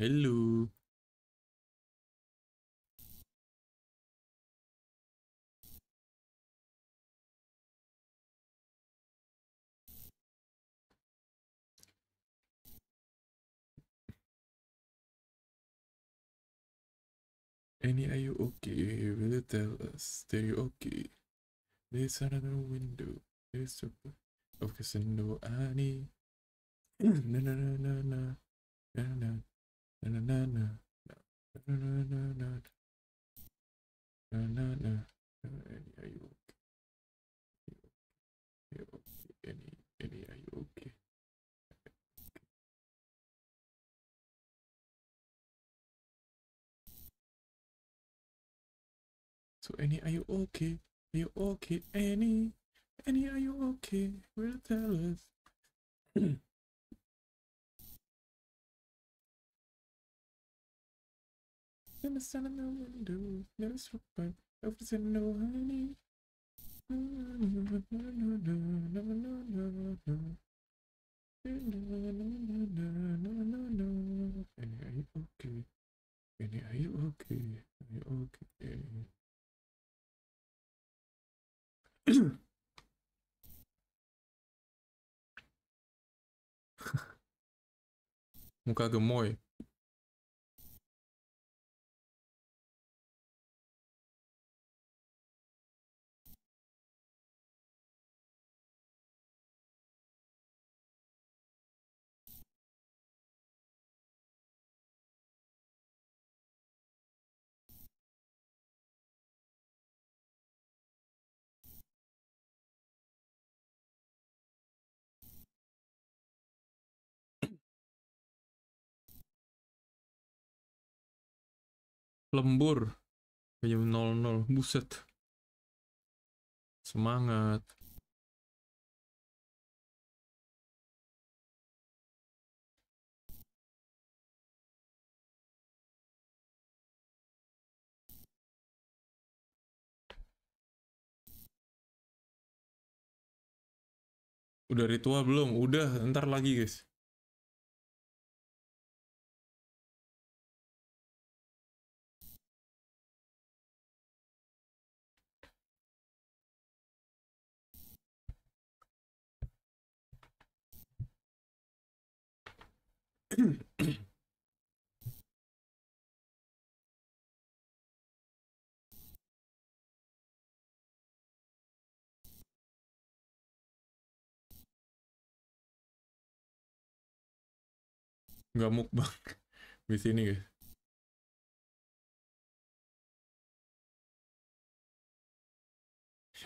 Hello. Any are you okay? Will you tell us Are you okay? There's another window. There's a of no Annie. na na na na na na na so Annie, are you okay? Are you okay, Annie? Annie, are you okay? Will tell us. In the stand in the window, never stop by myself to say no, honey. Annie, are you okay? Annie, are you okay? Are you okay, Annie? ну как мой lembur jam 00 buset semangat Udah ritual belum? Udah, ntar lagi guys. nggak mukbang di sini guys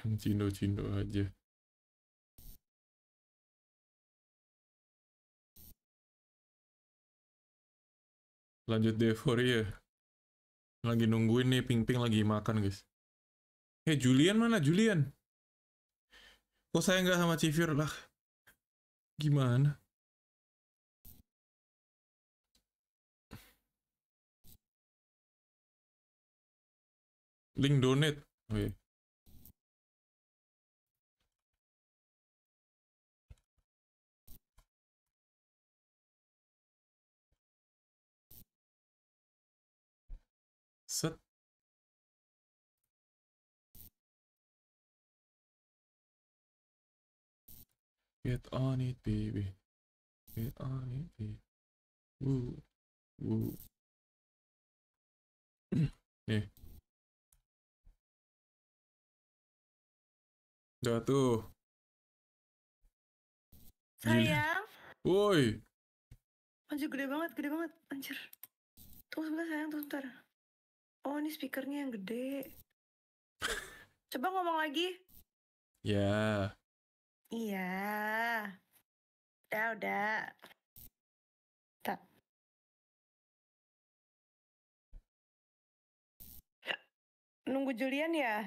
yang cindo-cindo aja lanjut di euforia lagi nungguin nih ping ping lagi makan guys eh hey, Julian mana Julian kok saya nggak sama Civir lah gimana link donate oke oh, okay. Iya. Get on it, baby. Get on it, baby. Woo. Woo. Nih. Udah tuh. Sayang. Woi. Anjir gede banget, gede banget. Anjir. Tunggu sebentar sayang, tunggu sebentar. Oh, ini speakernya yang gede. Coba ngomong lagi. Ya. Yeah. Iya. Udah, udah. Tak. Nunggu Julian ya?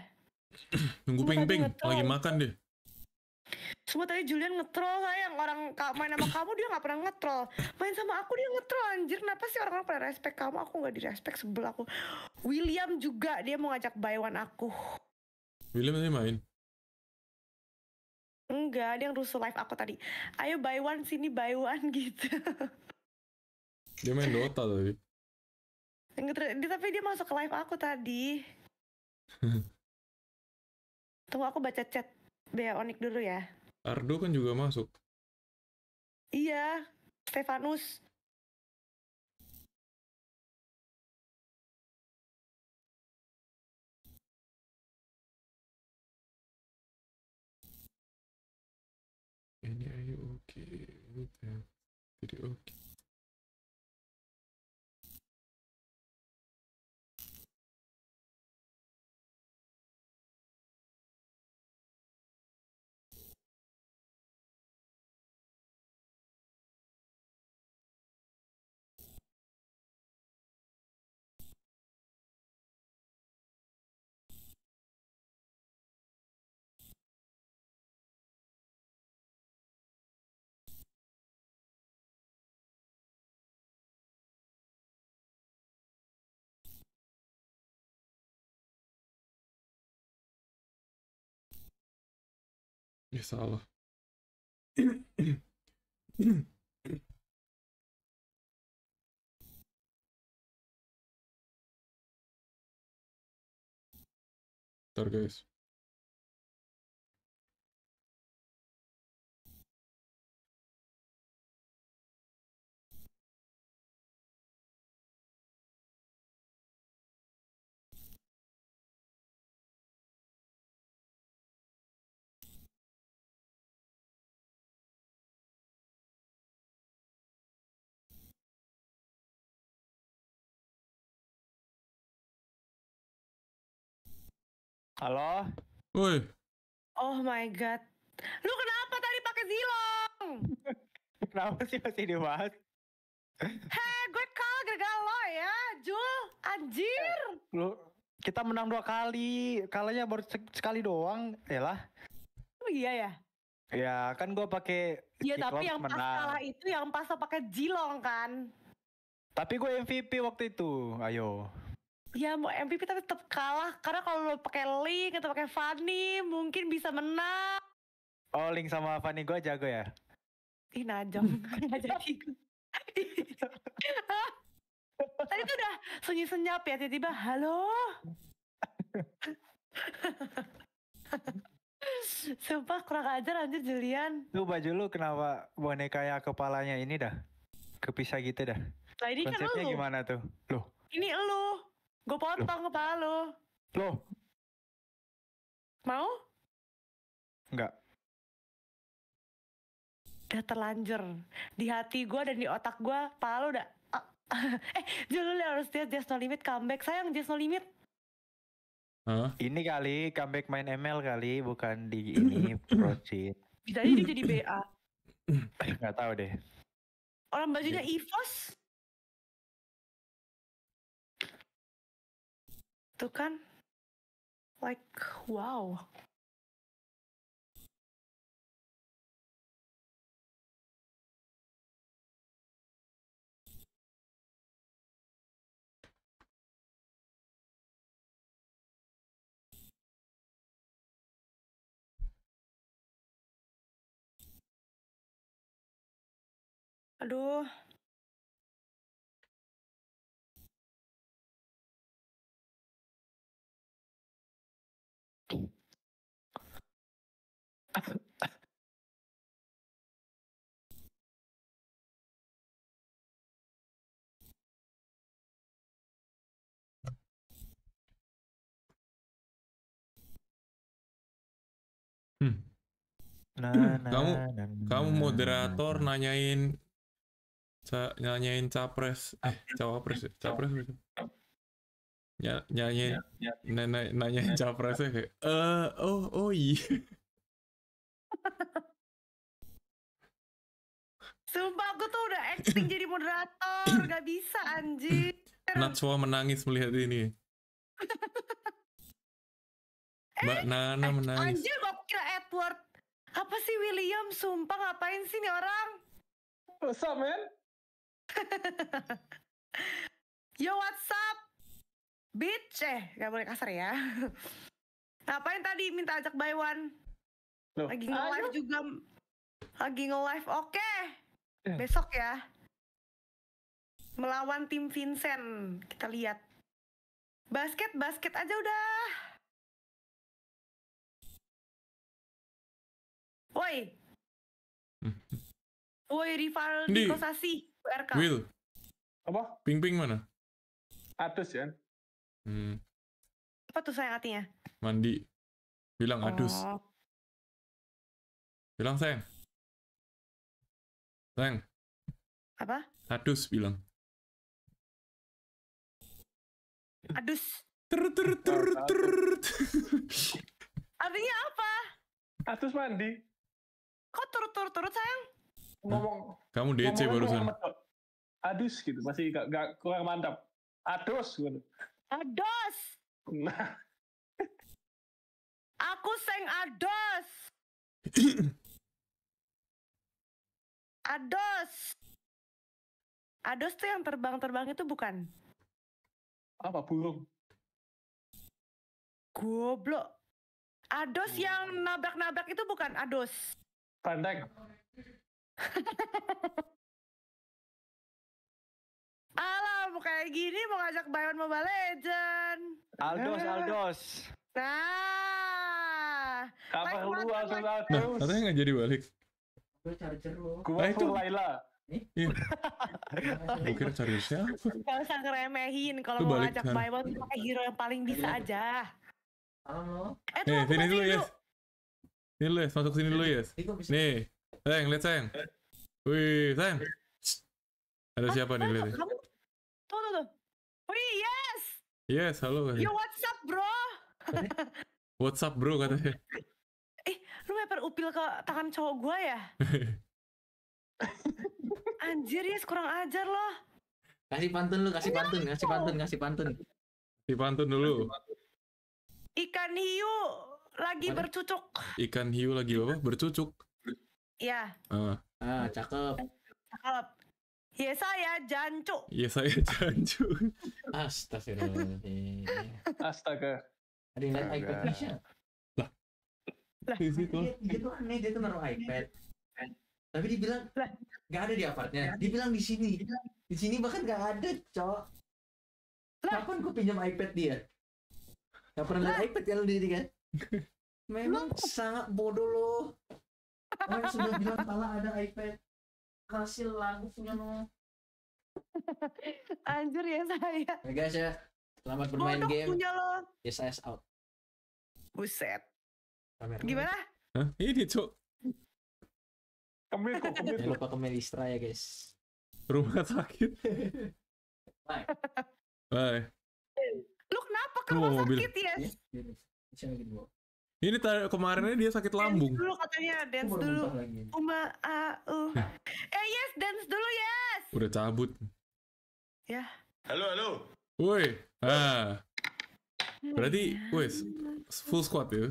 Nunggu Ping Ping, lagi makan deh. Semua tadi Julian ngetrol sayang orang main sama kamu dia gak pernah ngetrol main sama aku dia ngetrol anjir kenapa sih orang, orang pernah respect kamu aku nggak direspek sebelah aku William juga dia mau ngajak bayuan aku William ini main Enggak, ada yang rusuh live aku tadi. Ayo buy one sini buy one gitu. Dia main Dota tadi. Dia, tapi dia masuk ke live aku tadi. Tunggu aku baca chat Bea Onik dulu ya. Ardo kan juga masuk. Iya, Stefanus. o que. O que. de sala. Targa isso. Halo? Woi. Oh my god. Lu kenapa tadi pakai zilong? kenapa sih masih dibahas? Hei, gue kalah gara-gara lo ya, Jul. Anjir. Lu kita menang dua kali, kalahnya baru sek sekali doang, lah. Oh iya ya. Ya kan gue pakai. Iya tapi yang menang. pas kalah itu yang pas pakai zilong kan. Tapi gue MVP waktu itu, ayo. Ya mau MVP tapi tetap kalah karena kalau lo pakai Link atau pakai Fanny mungkin bisa menang. Oh Link sama Fanny gue jago ya? Ih najong jadi. Tadi tuh udah sunyi senyap ya tiba-tiba halo. Sumpah kurang ajar anjir Julian. Lu baju lu kenapa boneka ya kepalanya ini dah? Kepisah gitu dah. Nah, ini kan Konsepnya kan lu. gimana tuh? Loh. Ini lu. Gue potong kepala lo. Mau? Enggak. Udah terlanjur. Di hati gue dan di otak gue, kepala udah... Ah, eh, Jul, harus lihat Just No Limit comeback. Sayang, Just No Limit. Huh? Ini kali comeback main ML kali, bukan di ini Project. jadi dia jadi BA. Gak tau deh. Orang bajunya iya. EVOS. itu kan like wow Aduh, Nah, nah, kamu nah, kamu moderator nah, nanyain ca, nanyain capres eh cawapres ya capres gitu. Ya, nyanyain ya, ya. nanyain nah, capresnya nah. kayak eh uh, oh oh iya Sumpah aku tuh udah acting jadi moderator, gak bisa anjir. semua menangis melihat ini. Eh, Mbak eh, Nana menangis. Anjir kok kira Edward. Apa sih William? Sumpah ngapain sih nih orang? What's up, man? Yo, what's up? Bitch, eh gak boleh kasar ya. ngapain tadi minta ajak by one? Lagi nge-live juga. Lagi nge-live, oke. Okay yeah. besok ya melawan tim Vincent kita lihat basket basket aja udah woi hmm. woi rival di Kosasi RK. Will apa ping ping mana atas ya hmm. apa tuh sayang artinya mandi bilang adus oh. bilang sayang Sayang. Apa? Adus bilang. Adus. Ter ter ter ter. Artinya apa? Adus mandi. Kok turut-turut-turut sayang? Ngomong. Kamu DC barusan. Adus gitu, masih gak, gak kurang mantap. Adus gitu. Adus. Nah. Aku seng adus. Ados. Ados tuh yang terbang-terbang itu bukan? Apa burung? Goblok. Ados hmm. yang nabrak-nabrak itu bukan Ados. Pendek. Banteng. mau kayak gini mau ngajak Bayon Mobile Legend. Aldos, ah. Aldos. Nah. Apa lu langsung Aldos? Nah, katanya nggak jadi balik gue charger lo gue nah, itu Laila Iya. kira cari siapa? Gak usah ngeremehin kalau mau ngajak kan. Bible tuh pakai hero yang paling bisa iya. aja. Halo. Eh, sini dulu, Yes. Sini dulu, Masuk sini dulu, iya. Yes. Nih. Sayang, lihat sayang. Wih, sayang. Ada ah, siapa nih, ah, lihat. Kamu Tuh, tuh, tuh. Wih, yes. Yes, halo. Yo, what's up, bro? what's up, bro, katanya. wiper upil ke tangan cowok gue ya? Anjir ya, yes, kurang ajar loh. Kasih pantun lu, kasih pantun, kasih pantun, kasih pantun. Kasih pantun dulu. Ikan hiu lagi Mana? bercucuk. Ikan hiu lagi apa? Bercucuk. Iya. Ah. ah, cakep. Cakep. Ya saya jancu. Ya saya jancu. Astagfirullahaladzim. Astaga. Ada yang lihat lah, di Dia, tuh aneh, dia tuh naruh iPad. Tapi dibilang lah, nggak ada di apartnya. Dibilang di sini. Di sini bahkan nggak ada, cok. Kapan gue pinjam iPad dia? Gak pernah lihat iPad kan diri kan? Memang sangat bodoh lo Orang yang sudah bilang pala ada iPad. Hasil lagu punya lo. Anjir ya saya. Ya guys ya. Selamat bermain game. punya lo. Yes, out. Buset. Gimana? Hah? Ini, Cuk. Kemil kok, kemil. Jangan lupa kemil Istra ya, guys. Rumah sakit. Bye. Bye. Lu kenapa ke rumah mobil. sakit, ya? Ini tar- kemarinnya dia sakit lambung. Dance dulu katanya, dance dulu. Uma, uh, uh. eh, yes, dance dulu, yes. Udah cabut. Ya. Halo, halo. Woi, ah. Berarti, woi, full squad ya?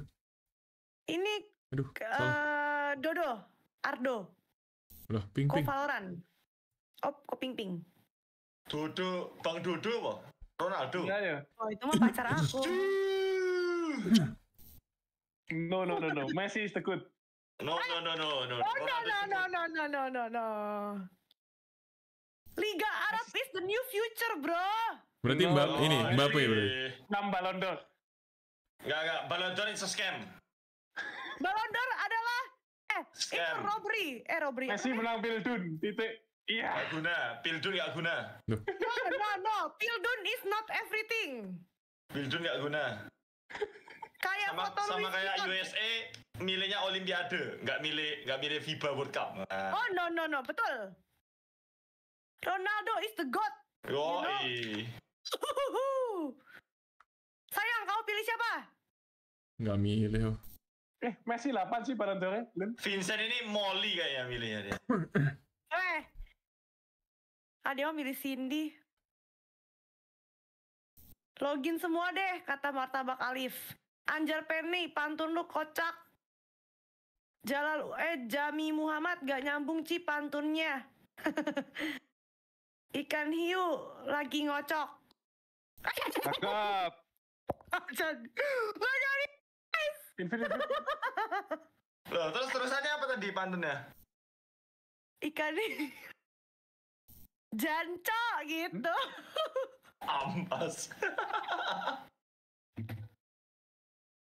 Ini Aduh, ke, uh, Dodo, Ardo. Loh, Ping Ping. Ko Valoran. Oh, Ko Ping Ping. Dodo, Bang Dodo apa? Ronaldo. Iya ya. Oh, itu mah pacar aku. no, no, no, no. Messi is the good. No, no, no, no, no. Oh, no, no, no, no, no, no, no, no. Liga Arab is the new future, bro. Berarti no, Mbak ini Mbak Pui, nambah Ballon d'Or. Enggak, enggak. balon d'Or is a scam. Ballon d'Or adalah eh Scam. itu robbery, eh robbery. Messi menang Pildun, titik. Iya. Yeah. Gak guna, Pildun gak guna. No, no, no. Pildun is not everything. Pildun gak guna. Kayak sama, foto sama kayak USA miliknya Olimpiade, nggak milik nggak milik FIBA World Cup. Nah. Oh no no no betul. Ronaldo is the god. Yo, you know? Sayang, kau pilih siapa? Nggak milih. Oh. Eh, Messi 8 sih barangkali. Vincent ini Molly kayaknya milihnya dia. eh. ada ah, yang milih Cindy. Login semua deh, kata Martabak Alif. Anjar Penny, pantun lu kocak. Jalal, eh Jami Muhammad gak nyambung Ci pantunnya. Ikan hiu lagi ngocok. Cakep. Gak Infinity Loh, terus terusannya apa tadi pantunnya? Ikan jancok gitu. Ampas.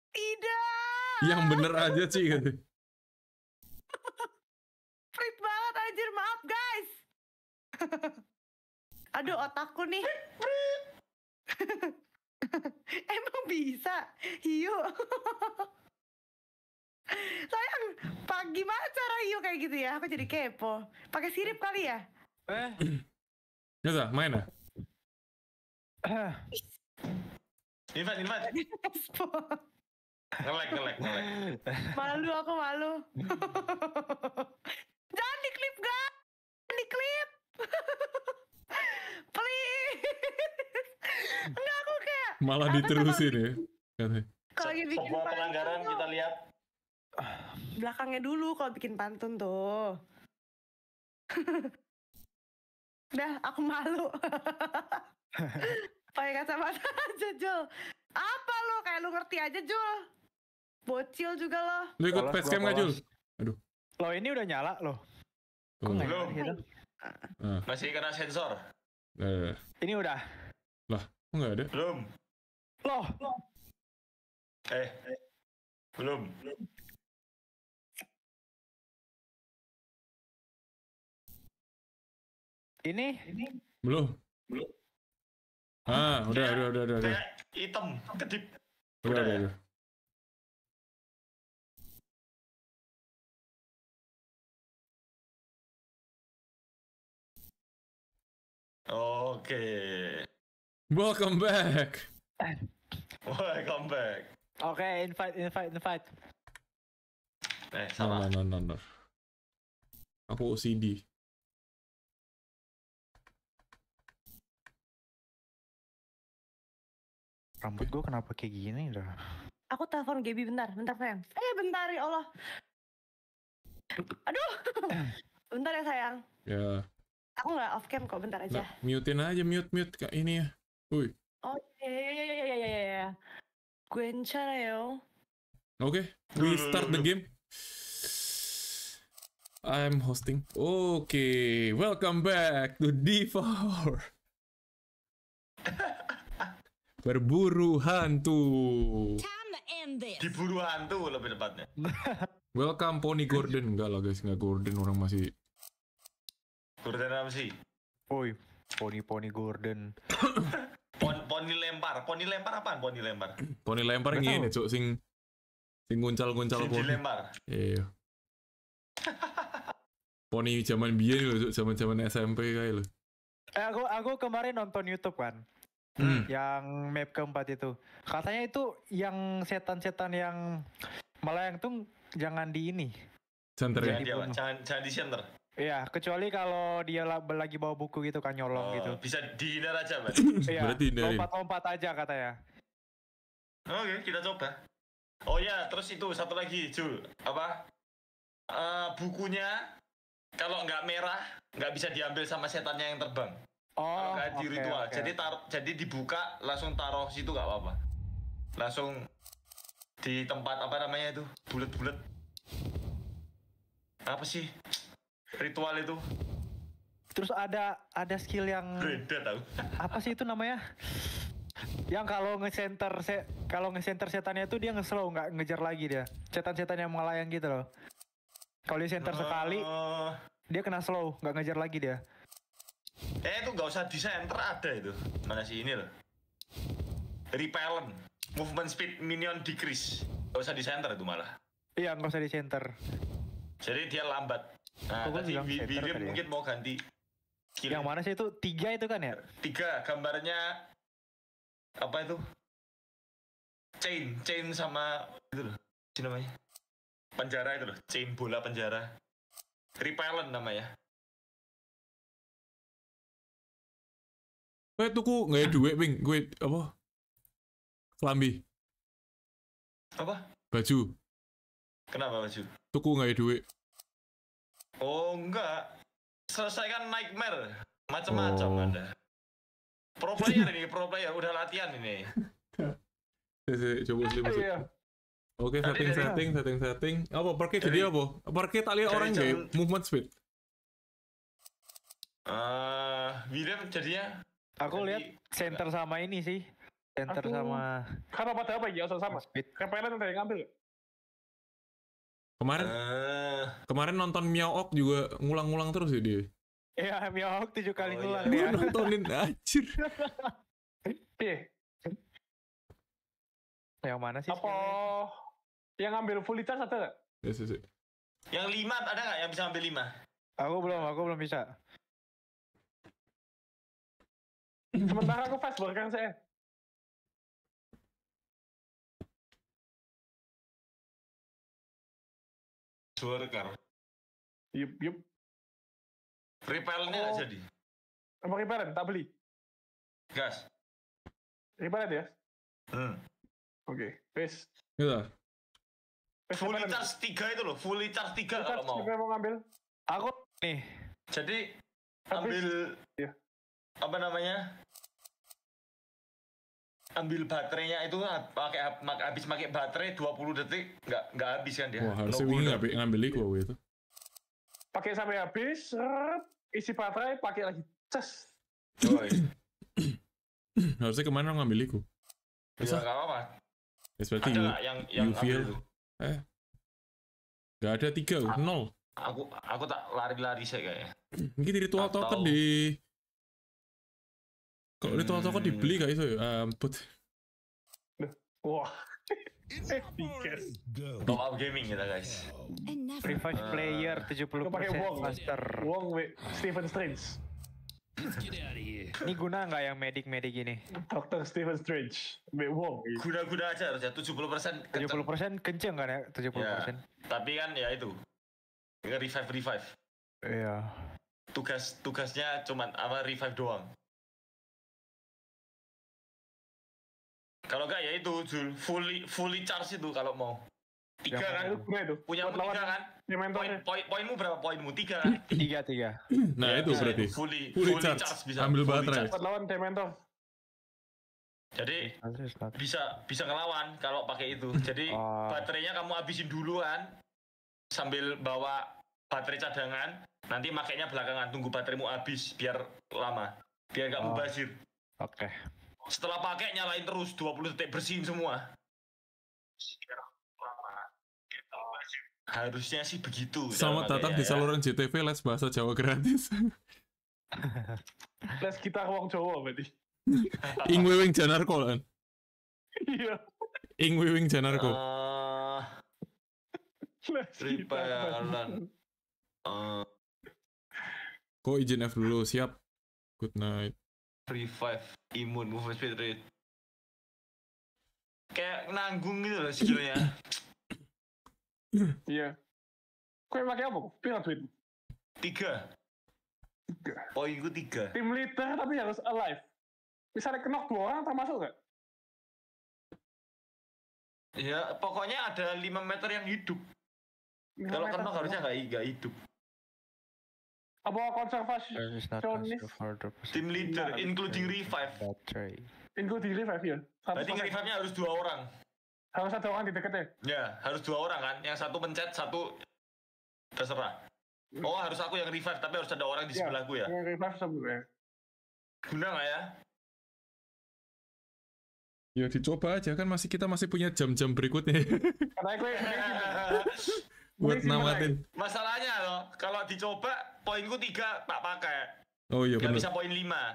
Tidak. Yang bener aja sih gitu. Prit banget anjir, maaf guys. Aduh otakku nih. Emang bisa? Hiu. Sayang, pak gimana cara hiu kayak gitu ya? Aku jadi kepo. Pakai sirip kali ya? Eh. Bisa, main ya? Invite, invite. Ngelek, ngelek, ngelek. Malu aku malu. Jangan diklip, guys. Di diklip. Please. Enggak Malah diterusin ya. Kalau lagi bikin pelanggaran kita lihat belakangnya dulu kalau bikin pantun tuh. Dah, aku malu. Pakai kacamata aja, Jul. Apa lu? Kayak lu ngerti aja, Jul. Bocil juga lo. Lu ikut facecam gak, Jul? Aduh. Lo ini udah nyala lo. Tuh. Belum. Gitu? Ah. Masih kena sensor. Eh. Ini udah. Lah, enggak ada? Belum. Loh. Loh. Eh, eh. Belum. Belum. Ini? Ini? Belum. Belum. Ah, udah, ya, udah, udah, udah, udah. Kayak Hitam, kedip. Udah, udah, udah. Ya? udah. Oke. Okay. Welcome back. Eh come back. Oke, okay, invite, invite, invite. Eh, sama. No, no, no, no. Aku OCD. Rambut gue kenapa kayak gini dah? Aku telepon Gaby bentar, bentar sayang. Eh bentar ya Allah. Aduh. bentar ya sayang. Ya. Aku nggak off cam kok bentar aja. Nah, mutein aja, mute mute Kak ini ya. Wih. Oke, ya ya ya ya. 괜찮아요. Okay, we start the game. I'm hosting. Okay, welcome back to D4. Berburu hantu. Diburu hantu lebih tepatnya. welcome Pony Gordon. Enggak lah guys, enggak Gordon orang masih. Gordon apa sih? Oi, Pony Pony Gordon. Poni lempar, poni lempar apa? Poni lempar. Poni lempar Gak ngene, Cuk, sing sing nguncal-nguncal poni. lempar. Iya. poni zaman biar lo Cuk, zaman-zaman SMP kayak lo Eh, aku aku kemarin nonton YouTube kan. Hmm. Yang map keempat itu. Katanya itu yang setan-setan yang melayang tuh jangan di ini. Center jangan, ya? di, jangan, jangan di center. Iya, kecuali kalau dia lagi bawa buku gitu kan nyolong oh, gitu. Bisa dihindar aja, Mas. iya, Berarti hindari. Lompat-lompat aja katanya. Oke, okay, kita coba. Oh ya, terus itu satu lagi, Ju. Apa? Uh, bukunya kalau nggak merah, nggak bisa diambil sama setannya yang terbang. Oh, kalau okay, di ritual. Okay. Jadi tar jadi dibuka langsung taruh situ nggak apa-apa. Langsung di tempat apa namanya itu? Bulat-bulat. Apa sih? ritual itu terus ada ada skill yang beda tahu apa sih itu namanya yang kalau nge-center se kalau nge-center setannya itu dia nge-slow nggak ngejar lagi dia setan-setan yang melayang gitu loh kalau dia center uh... sekali oh. dia kena slow nggak ngejar lagi dia eh itu nggak usah di center ada itu mana sih ini loh repellent movement speed minion decrease nggak usah di center itu malah iya nggak usah di center jadi dia lambat Nah, Kok tadi William ya? mungkin mau ganti. Kiri. Yang mana sih itu? Tiga itu kan ya? Tiga, gambarnya apa itu? Chain, chain sama itu loh. Si namanya? Penjara itu loh, chain bola penjara. Repellent namanya. Kowe eh, tuku nggak ada duit, Wing. Gue, apa? Kelambi. Apa? Baju. Kenapa baju? Tuku nggak ada duit. Oh enggak, selesaikan nightmare macam-macam oh. ada. Pro player ini, pro player udah latihan ini. coba coba. coba. Iya. Oke, okay, setting, setting, setting, setting, Apa parkir jadi apa? Parkir tak lihat orang jadi movement speed. Eh, uh, William jadinya aku lihat center sama ini sih. Center aku, sama karena pada apa ya sama sama. Speed. Kepelan ada ngambil. Kemarin uh... kemarin nonton Miao Miaok juga ngulang-ngulang terus ya dia. Iya, Miao Miaok tujuh kali oh, ngulang. Iya. Dia nontonin anjir. Iya. yang mana sih? Apa sekarang? yang ngambil full charge ada nggak? Yes, yes, yes. Yang lima ada nggak yang bisa ngambil lima? Aku belum, aku belum bisa. Sementara aku fast kan saya. Juarkar. Yup, yup. Repelnya oh. jadi. Apa repelen? Tak beli? Gas. Repelen ya? Hmm. Oke, okay. Wes. Iya. Full charge tiga itu loh, full charge tiga kalau mau. Siapa mau ngambil? Aku nih. Jadi ambil ya. apa namanya? ambil baterainya itu kan pakai habis pakai baterai 20 detik nggak nggak habis kan dia. Wah, harusnya no ngambil, ngambil itu. Pakai sampai habis, isi baterai pakai lagi. Ces. Oh, harusnya kemana ngambil ya, Bisa Ya apa-apa. Seperti ada you, yang yang feel, itu. Eh. nggak ada tiga, A nol. Aku aku tak lari-lari sih kayaknya. Mungkin ritual Atau... token di kok di toko-toko dibeli gak itu ya? put. Wah. Tiket. Eh, Top up gaming kita guys. Privilege player 70% eh. pakai Wong. master. Wong Stephen Strange. Ini guna nggak yang medik-medik ini? Dokter Stephen Strange, Wong. Guna-guna aja harusnya tujuh puluh persen kenceng kan ya? tujuh puluh persen ya, tapi kan ya itu. Revive revive. Iya. Tugas tugasnya cuman apa revive doang. Kalau enggak ya itu Jul, fully fully charge itu kalau mau. Tiga ya, kan? Itu. Punya kan? tiga kan? Poin, poin, poinmu berapa poinmu? Tiga kan? Tiga, tiga. Nah ya, itu ya, berarti. Fully, fully, charge. charge. bisa. Ambil baterai. Cepat lawan Dementor. Jadi bisa bisa ngelawan kalau pakai itu. Jadi ah. baterainya kamu habisin dulu kan sambil bawa baterai cadangan. Nanti makainya belakangan tunggu baterimu habis biar lama. Biar nggak oh. mubazir. Oke. Okay. Setelah pakai nyalain terus 20 detik bersihin semua. Harusnya sih begitu. Selamat datang di ya. saluran JTV les bahasa Jawa gratis. les kita wong Jawa berarti. Ing wiwing janarko kan. Iya. Ing wiwing janarko. Uh. Kok izin F dulu, siap. Good night revive imun movement speed rate kayak nanggung gitu loh skillnya iya kau pakai apa kok pingat tweet tiga tiga poin oh, gue tiga tim leader tapi harus alive misalnya kenok dua orang termasuk gak Iya. pokoknya ada 5 meter yang hidup kalau kenok harusnya nggak hidup About conservation. Tim leader, including revive. Including revive ya. Berarti revive-nya harus dua orang. Harus satu orang di deket Ya, Ya, harus dua orang kan. Yang satu pencet, satu terserah. Oh, harus aku yang revive, tapi harus ada orang di ya, sebelahku ya. Yang revive sebelahnya. Guna nggak ya? Ya dicoba aja kan masih kita masih punya jam-jam berikutnya. Karena gue buat nawatin. Masalahnya loh, kalau dicoba poinku tiga tak pakai. Oh iya bisa poin lima.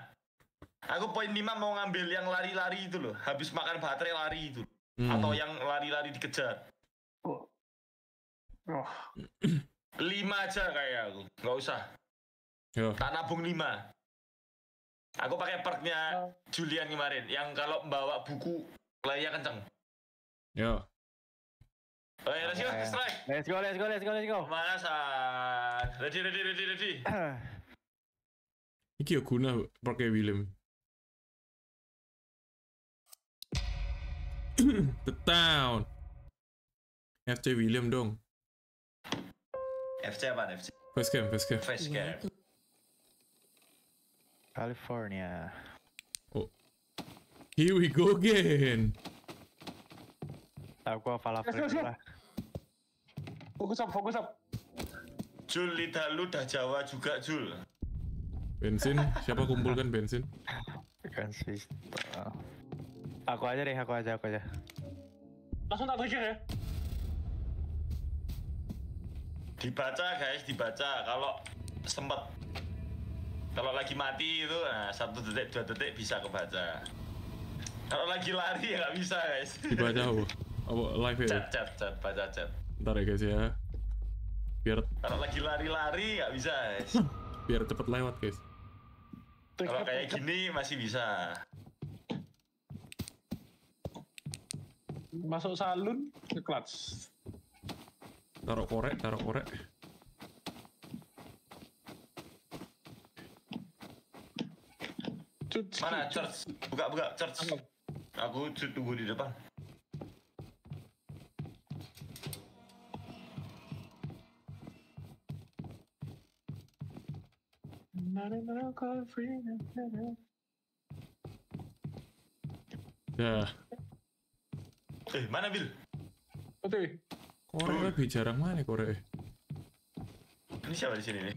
Aku poin lima mau ngambil yang lari-lari itu loh. Habis makan baterai lari itu. Hmm. Atau yang lari-lari dikejar. Oh. oh. lima aja kayak aku. Gak usah. Yo. Tak nabung lima. Aku pakai perknya oh. Julian kemarin. Yang kalau bawa buku layak kenceng. Ya. Oke, let's go, let's strike. Let's go, let's go, let's go, let's go. Pemanasan. Ready, ready, ready, ready. Iki aku guna pakai William. The Town. FC William dong. FC apa FC? game, First game. California. Oh. Here we go again. Tahu gua falafel lah. Fokus up, fokus up. Jul, lidah lu dah Jawa juga, Jul. Bensin, siapa kumpulkan bensin? Kan aku aja deh, aku aja, aku aja. Langsung tak trigger ya? Dibaca guys, dibaca. Kalau sempat kalau lagi mati itu nah satu detik dua detik bisa kebaca kalau lagi lari ya nggak bisa guys dibaca bu, live ya chat chat chat baca chat Ntar ya guys ya. Biar kalau lagi lari-lari nggak bisa. Guys. Biar cepet lewat guys. Kalau kayak gini masih bisa. Masuk salon ke clutch. Taruh korek, taruh korek. Mana church? Buka buka church. Aku tunggu di depan. Ya. Eh, mana Bil? Oke. Kore uh. lebih jarang mana Kore? Ini siapa di sini nih?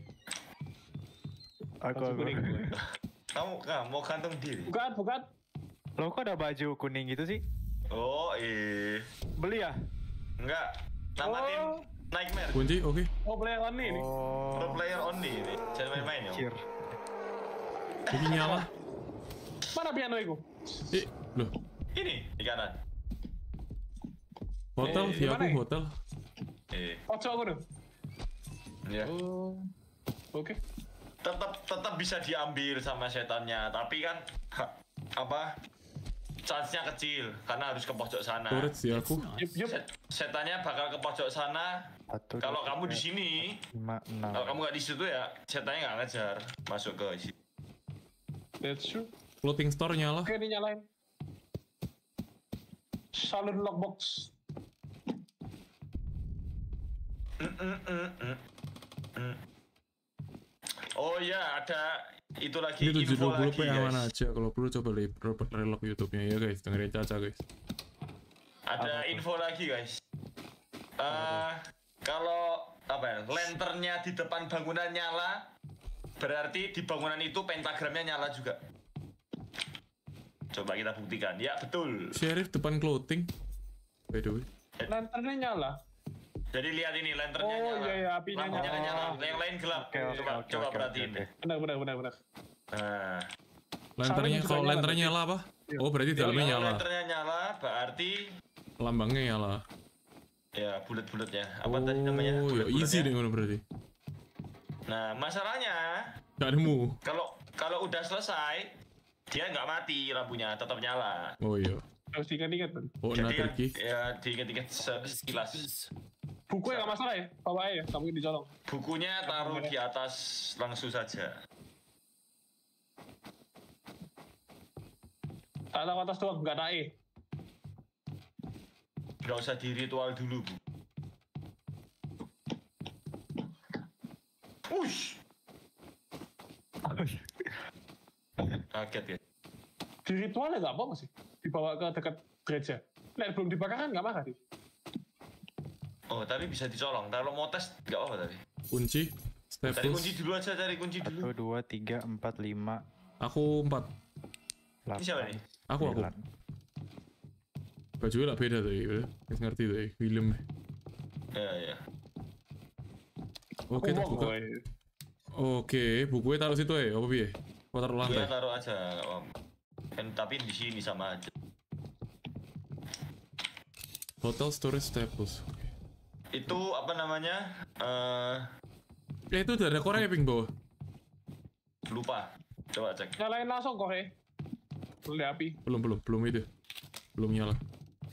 Aku aku. Kamu nggak mau kantong diri? Bukan, bukan. Lo kok ada baju kuning gitu sih? Oh, iya. Beli ya? Enggak. Nama oh. Nightmare. Kunci, oke. Okay. Oh, player only ini. Oh. Pro player only ini. Jangan main-main ya. Cier. Ini nyala. Mana piano itu? Eh, loh. Ini, di kanan. Hotel, eh, siapa hotel. Eh. Oh, coba dulu. Ya. Oh. Oke. Okay. Tetap tetap bisa diambil sama setannya, tapi kan apa? Chance-nya kecil karena harus ke pojok sana. Turut sih aku. Set, setannya bakal ke pojok sana, satu, kalau kamu di sini, lima, enam. kalau kamu nggak di situ ya, cetanya nggak ngejar masuk ke isi. That's true. Floating store nyala. Oke, ini nyalain. Solid lockbox. Oh ya, ada itu lagi itu info lagi guys. mana aja kalau perlu coba dapat relog YouTube-nya ya guys, dengerin Caca guys. Ada Apa info lagi guys. Uh, lanternnya di depan bangunan nyala, berarti di bangunan itu pentagramnya nyala juga. Coba kita buktikan. Ya, betul. Sheriff depan clothing. By the way. Lanternnya nyala. Jadi lihat ini lanternnya oh, nyala. Oh iya iya apinya nyala. nyala. Yang lain gelap. Okay, okay, coba okay, coba okay, perhatiin okay. deh. Benar benar benar benar. Nah. Lanternnya kalau lanternnya nyala apa? Iya. Oh berarti dalamnya nyala. Lanternya nyala berarti lambangnya nyala. Ya, bulat-bulat ya. Apa oh, tadi namanya? Ya, Bulet -bulet easy ya. deh berarti. Nah, masalahnya Gak nemu. Kalau kalau udah selesai, dia nggak mati lampunya, tetap nyala. Oh iya. Harus diingat-ingat. Oh, Jadi nah, ya, ya diingat-ingat se sekilas. Buku nggak masalah ya, bawa ya, kamu dicolong. Bukunya taruh di atas langsung saja. Taruh atas doang, nggak naik nggak usah di ritual dulu bu Ush. Kaget ya. Di ritualnya nggak apa-apa sih. Dibawa ke dekat gereja. Nek belum dibakar kan apa-apa sih. Oh, tapi bisa dicolong. Kalau mau tes, nggak apa-apa tadi. Kunci. Staples. Cari kunci dulu aja, cari kunci dulu. Satu, dua, tiga, empat, lima. Aku empat. Ini siapa nih? Aku, aku. Baju lah beda tuh, gitu. Guys ngerti tuh, film. Iya, iya. Oke, tak buka. Oke, bukunya taruh situ ya, apa piye? Kau taruh lantai? Iya, taruh aja, Om. Kan tapi di sini sama aja. Ah, Hotel storage staples. Okay. Itu apa namanya? Eh, uh... ya, itu ada korek ping bawah. Lupa. Coba cek. Nyalain langsung kok ya. Beli api. Belum, belum, belum itu. Belum nyala.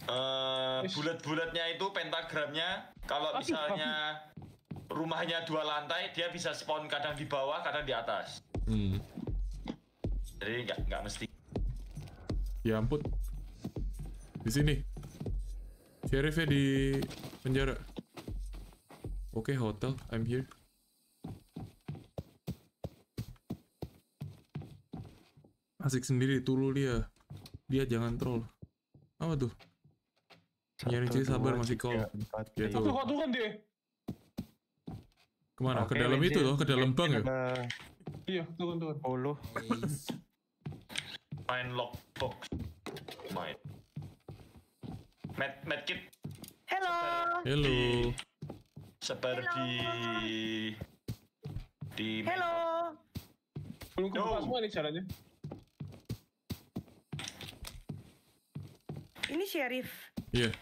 Uh, bulat-bulatnya itu pentagramnya kalau misalnya rumahnya dua lantai dia bisa spawn kadang di bawah kadang di atas hmm. jadi nggak nggak mesti ya ampun di sini sheriffnya di penjara oke okay, hotel I'm here asik sendiri tulu dia dia jangan troll apa tuh Nyari cuy sabar masih call. Ya Tuh kan tuh kan dia. Kemana? Okay, ke dalam itu loh, ke dalam bank ya? Iya, turun turun. tuh Polo. Main lockbox. Main. Med medkit. Hello. Hello. Seperti di Hello. Belum kebuka semua nih caranya. Ini sheriff. Iya. Yeah.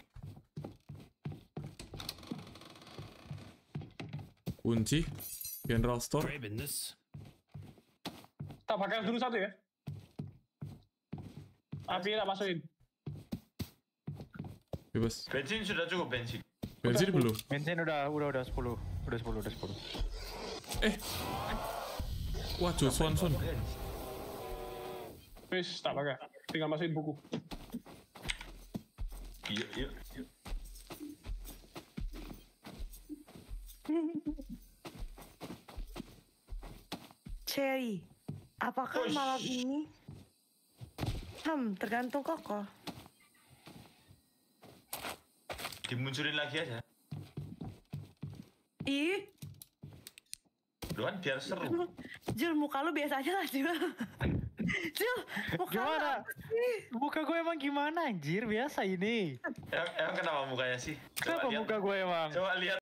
kunci general store kita pakai dulu satu ya api tak masukin bebas bensin sudah cukup bensin bensin udah, belum bensin udah udah udah 10 udah 10 udah 10 eh wah cuy swan swan wis tak pakai tinggal masukin buku iya iya Cherry, apakah Ush. malam ini? Hmm, tergantung Koko. Dimunculin lagi aja. Ih. Doan biar seru. Jul, muka lu biasa aja lah, Jul. Jul, muka gimana? Muka gue emang gimana anjir? Biasa ini. Emang, emang kenapa mukanya sih? Coba kenapa lihat. muka gue emang? Coba lihat.